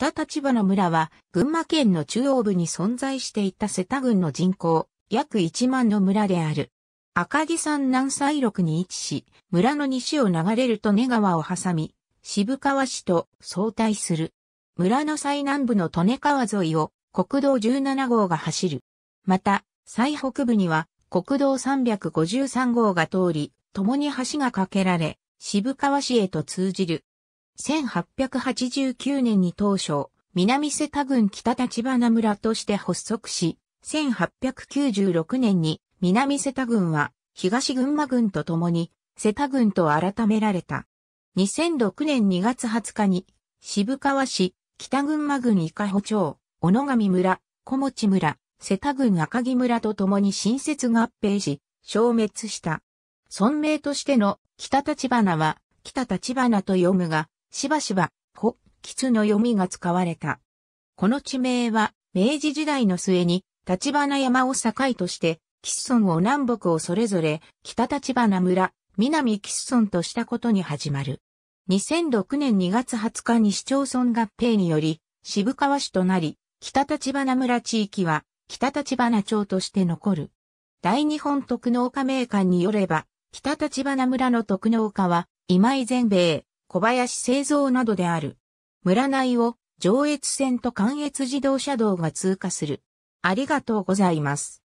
北立花村は、群馬県の中央部に存在していた瀬田郡の人口、約1万の村である。赤城山南西麓に位置し、村の西を流れる利根川を挟み、渋川市と相対する。村の最南部の利根川沿いを国道17号が走る。また、最北部には国道353号が通り、共に橋が架けられ、渋川市へと通じる。1889年に当初、南瀬田郡北立花村として発足し、1896年に南瀬田郡は東群馬郡と共に瀬田郡と改められた。2006年2月20日に渋川市、北群馬郡伊香保町、小野上村、小持村、瀬田郡赤城村と共に新設合併し、消滅した。村名としての北立花は、北立花と読むが、しばしば、古、つの読みが使われた。この地名は、明治時代の末に、立花山を境として、吉村を南北をそれぞれ、北立花村、南吉村としたことに始まる。2006年2月20日に市町村合併により、渋川市となり、北立花村地域は、北立花町として残る。大日本特農家名館によれば、北立花村の特農家は、今井全米、小林製造などである。村内を上越線と関越自動車道が通過する。ありがとうございます。